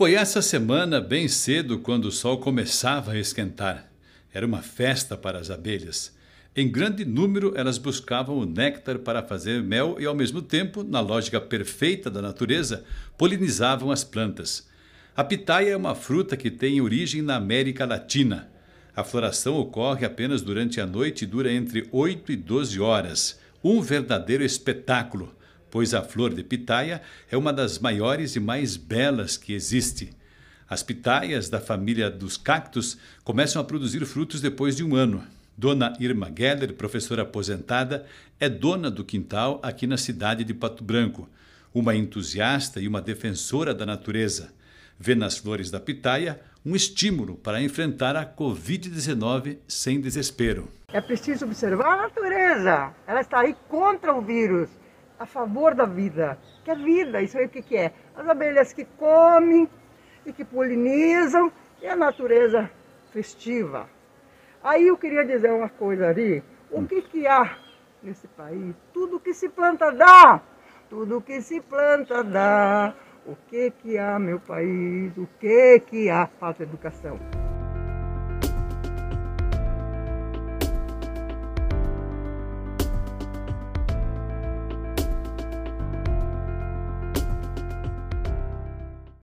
Foi essa semana, bem cedo, quando o sol começava a esquentar. Era uma festa para as abelhas. Em grande número, elas buscavam o néctar para fazer mel e, ao mesmo tempo, na lógica perfeita da natureza, polinizavam as plantas. A pitaia é uma fruta que tem origem na América Latina. A floração ocorre apenas durante a noite e dura entre 8 e 12 horas. Um verdadeiro espetáculo pois a flor de pitaia é uma das maiores e mais belas que existe. As pitaias da família dos cactos começam a produzir frutos depois de um ano. Dona Irma Geller, professora aposentada, é dona do quintal aqui na cidade de Pato Branco, uma entusiasta e uma defensora da natureza. Vê nas flores da pitaia um estímulo para enfrentar a Covid-19 sem desespero. É preciso observar a natureza. Ela está aí contra o vírus a favor da vida. Que é vida, isso aí o que, que é? As abelhas que comem e que polinizam e a natureza festiva. Aí eu queria dizer uma coisa ali. O hum. que, que há nesse país? Tudo que se planta dá. Tudo que se planta dá. O que que há, meu país? O que que há? Falta educação.